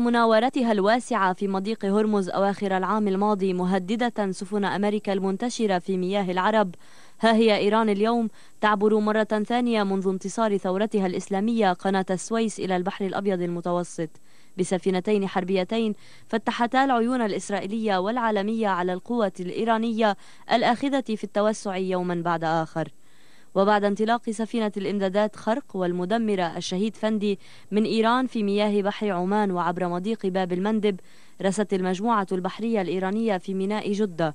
مناورتها الواسعة في مضيق هرمز أواخر العام الماضي مهددة سفن أمريكا المنتشرة في مياه العرب ها هي إيران اليوم تعبر مرة ثانية منذ انتصار ثورتها الإسلامية قناة السويس إلى البحر الأبيض المتوسط بسفينتين حربيتين فتحتا العيون الإسرائيلية والعالمية على القوة الإيرانية الآخذة في التوسع يوما بعد آخر وبعد انطلاق سفينة الإمدادات خرق والمدمرة الشهيد فندي من إيران في مياه بحر عمان وعبر مضيق باب المندب رست المجموعة البحرية الإيرانية في ميناء جدة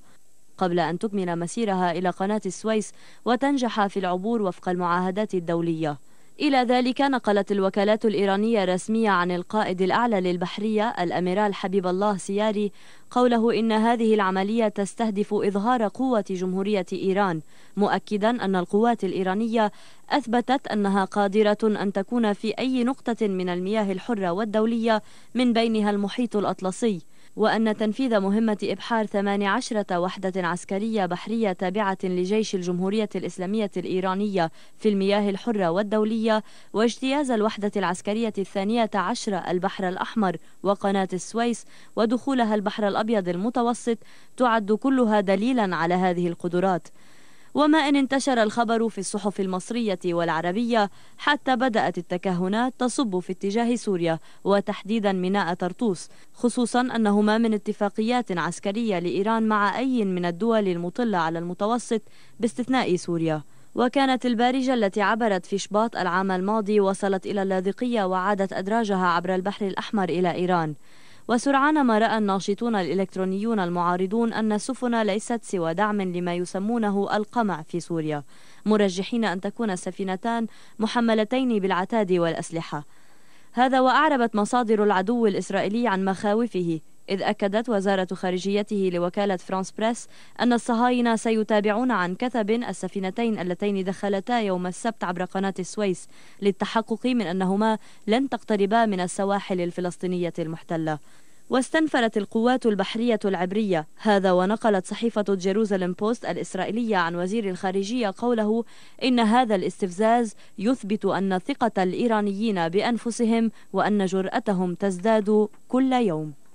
قبل أن تكمل مسيرها إلى قناة السويس وتنجح في العبور وفق المعاهدات الدولية إلى ذلك نقلت الوكالات الإيرانية الرسمية عن القائد الأعلى للبحرية الأميرال حبيب الله سياري قوله إن هذه العملية تستهدف إظهار قوة جمهورية إيران مؤكدا أن القوات الإيرانية أثبتت أنها قادرة أن تكون في أي نقطة من المياه الحرة والدولية من بينها المحيط الأطلسي وأن تنفيذ مهمة إبحار 18 وحدة عسكرية بحرية تابعة لجيش الجمهورية الإسلامية الإيرانية في المياه الحرة والدولية واجتياز الوحدة العسكرية الثانية عشر البحر الأحمر وقناة السويس ودخولها البحر الأبيض المتوسط تعد كلها دليلا على هذه القدرات وما إن انتشر الخبر في الصحف المصرية والعربية حتى بدأت التكهنات تصب في اتجاه سوريا وتحديدا ميناء طرطوس خصوصا أنهما من اتفاقيات عسكرية لإيران مع أي من الدول المطلة على المتوسط باستثناء سوريا وكانت البارجة التي عبرت في شباط العام الماضي وصلت إلى اللاذقية وعادت أدراجها عبر البحر الأحمر إلى إيران وسرعان ما رأى الناشطون الإلكترونيون المعارضون أن السفن ليست سوى دعم لما يسمونه القمع في سوريا مرجحين أن تكون السفينتان محملتين بالعتاد والأسلحة هذا وأعربت مصادر العدو الإسرائيلي عن مخاوفه إذ أكدت وزارة خارجيته لوكالة فرانس بريس أن الصهاينة سيتابعون عن كثب السفينتين اللتين دخلتا يوم السبت عبر قناة السويس للتحقق من أنهما لن تقتربا من السواحل الفلسطينية المحتلة واستنفرت القوات البحرية العبرية هذا ونقلت صحيفة جيروزالم بوست الإسرائيلية عن وزير الخارجية قوله إن هذا الاستفزاز يثبت أن ثقة الإيرانيين بأنفسهم وأن جرأتهم تزداد كل يوم